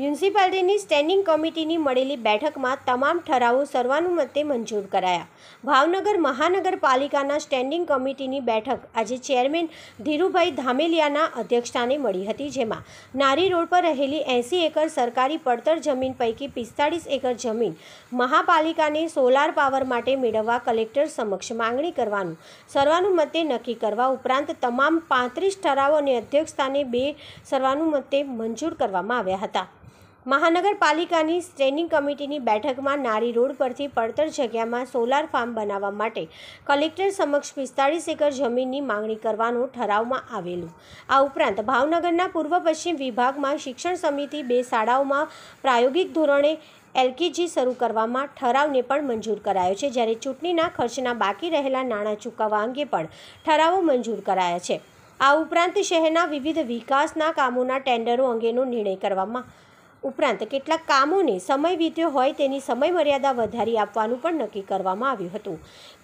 મ્યુનિસિપાલિટીની standing કમિટીની મળેલી બેઠકમાં તમામ ઠરાવો સર્વાનુમતે મંજૂર કરાયા ભાવનગર મહાનગરપાલિકાના સ્ટેન્ડિંગ કમિટીની બેઠક આજે ચેરમેન ધીરુભાઈ ધામેલિયાના અધ્યક્ષસ્થાને મળી હતી જેમાં નારી રોડ પર રહેલી એંસી એકર સરકારી પડતર જમીન પૈકી પિસ્તાળીસ એકર જમીન મહાપાલિકાને સોલાર પાવર માટે મેળવવા કલેક્ટર સમક્ષ માંગણી કરવાનું સર્વાનુમતે નક્કી કરવા ઉપરાંત તમામ પાંત્રીસ ઠરાવો અને અધ્યક્ષસ્થાને બે સર્વાનુમતે મંજૂર કરવામાં આવ્યા હતા મહાનગરપાલિકાની સ્ટેન્ડિંગ કમિટીની બેઠકમાં નારી રોડ પરથી પડતર જગ્યામાં સોલાર ફાર્મ બનાવવા માટે કલેક્ટર સમક્ષ પિસ્તાળીસ એકર જમીનની માંગણી કરવાનું ઠરાવમાં આવેલું આ ઉપરાંત ભાવનગરના પૂર્વ પશ્ચિમ વિભાગમાં શિક્ષણ સમિતિ બે શાળાઓમાં પ્રાયોગિક ધોરણે એલકેજી શરૂ કરવામાં ઠરાવને પણ મંજૂર કરાયો છે જ્યારે ચૂંટણીના ખર્ચના બાકી રહેલા નાણાં ચૂકવવા અંગે પણ ઠરાવો મંજૂર કરાયા છે આ ઉપરાંત શહેરના વિવિધ વિકાસના કામોના ટેન્ડરો અંગેનો નિર્ણય કરવામાં ઉપરાંત કેટલાક કામોને સમય વીત્યો હોય તેની સમયમર્યાદા વધારી આપવાનું પણ નક્કી કરવામાં આવ્યું હતું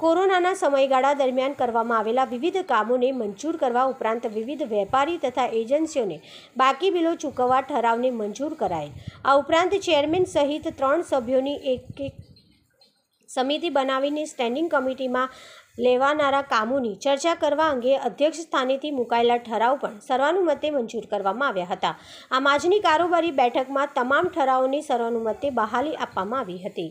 કોરોનાના સમયગાળા દરમિયાન કરવામાં આવેલા વિવિધ કામોને મંજૂર કરવા ઉપરાંત વિવિધ વેપારી તથા એજન્સીઓને બાકી બિલો ચૂકવવા ઠરાવને મંજૂર કરાયેલ આ ઉપરાંત ચેરમેન સહિત ત્રણ સભ્યોની એક એક સમિતિ બનાવીને સ્ટેન્ડિંગ કમિટીમાં લેવાનારા કામોની ચર્ચા કરવા અંગે અધ્યક્ષ સ્થાનેથી મુકાયેલા ઠરાવ પણ સર્વાનુમતે મંજૂર કરવામાં આવ્યા હતા આમ આજની કારોબારી બેઠકમાં તમામ ઠરાવોની સર્વાનુમતે બહાલી આપવામાં આવી હતી